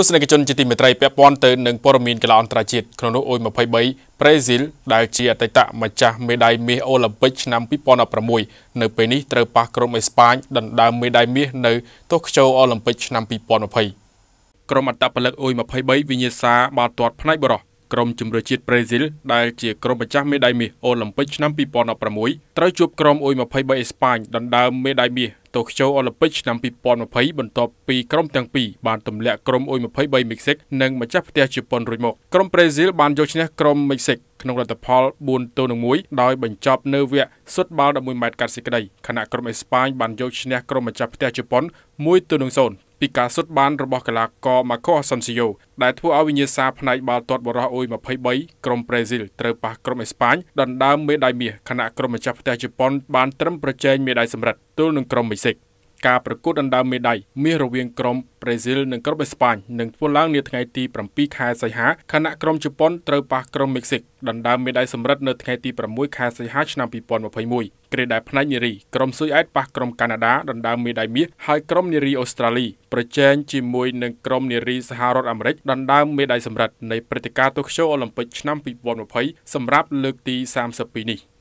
ទស្សនិកជនជាទីមេត្រីពាក់ព័ន្ធទៅនឹងព័ត៌មានកីឡាអន្តរជាតិក្នុងនោះអ៊ុយ23ប្រេស៊ីលដែលជាអតីតម្ចាស់មេដាយមាសអូឡ িম্প ពិកឆ្នាំ2016នៅពេលនេះត្រូវប៉ះក្រុមអេស្ប៉ាញដណ្ដើមមេដាយមាសនៅតូក្យូអូឡ িম্প ពិកឆ្នាំ2020ក្រុមអត្តពលិកអ៊ុយ23វិញ្ញាសាបាល់ទាត់ផ្នែកបរោះក្រុមជម្រើសជាតិប្រេស៊ីលដែលជាក្រុមម្ចាស់មេដាយមាសអូឡ িম্প ិកឆ្នាំ2016ត្រូវជួបក្រុមអ៊ុយ23អេស្ប៉ាញដណ្ដើមមេដាយមាសតូក្យូអូឡ িম্প ិកឆ្នាំ2020បន្ទាប់ពីក្រុមទាំងពីរបានទម្លាក់ក្រុមអ៊ុយ23មិចសិកនិងម្ចាស់ផ្ទះជប៉ុនរួចមកក្រុមប្រេស៊ីលបានយកឈ្នះក្រុមមិចសិកក្នុងលទ្ធផល4ទល់នឹង1ដោយបញ្ចប់នៅវគ្គសុទ្ធបាល់11ម៉ែត្រកាត់សេចក្តីខណៈក្រុមអេស្ប៉ាញបានយកឈ្នះក្រុមម្ចាស់ផ្ទះជប៉ុន1ទល់នឹង0ពីការសុតបានរបស់កីឡាករ Marco Asensio ដែលធ្វើឲ្យវិញ្ញាសាផ្នែកបាល់ទាត់បរោះអ៊ុយ23ក្រុមប្រេស៊ីលត្រូវប៉ះក្រុមអេស្ប៉ាញដណ្ដើមមេដាយមាសខណៈក្រុមម្ចាស់ផ្ទះជប៉ុនបានត្រឹមប្រជែងមេដាយសំរិទ្ធទល់នឹងក្រុមមិចស៊ិកការប្រកួតដណ្ដើមមេដាយមាសរវាងក្រុមប្រេស៊ីលនិងក្រុមអេស្ប៉ាញនឹងធ្វើឡើងនាថ្ងៃទី7ខែសីហាខណៈក្រុមជប៉ុនត្រូវប៉ះក្រុមមិចស៊ិកដណ្ដើមមេដាយសម្រិតនៅថ្ងៃទី6ខែសីហាឆ្នាំ2021ក្រេដែលផ្នែកនារីក្រុមស៊ុយអែតប៉ះក្រុមកាណាដាដណ្ដើមមេដាយមាសហើយក្រុមនារីអូស្ត្រាលីប្រជែងជាមួយនឹងក្រុមនារីសហរដ្ឋអាមេរិកដណ្ដើមមេដាយសម្រិតនៃព្រឹត្តិការណ៍តូក្យូអូឡ িম্প ិកឆ្នាំ2020សម្រាប់លើកទី32នេះ។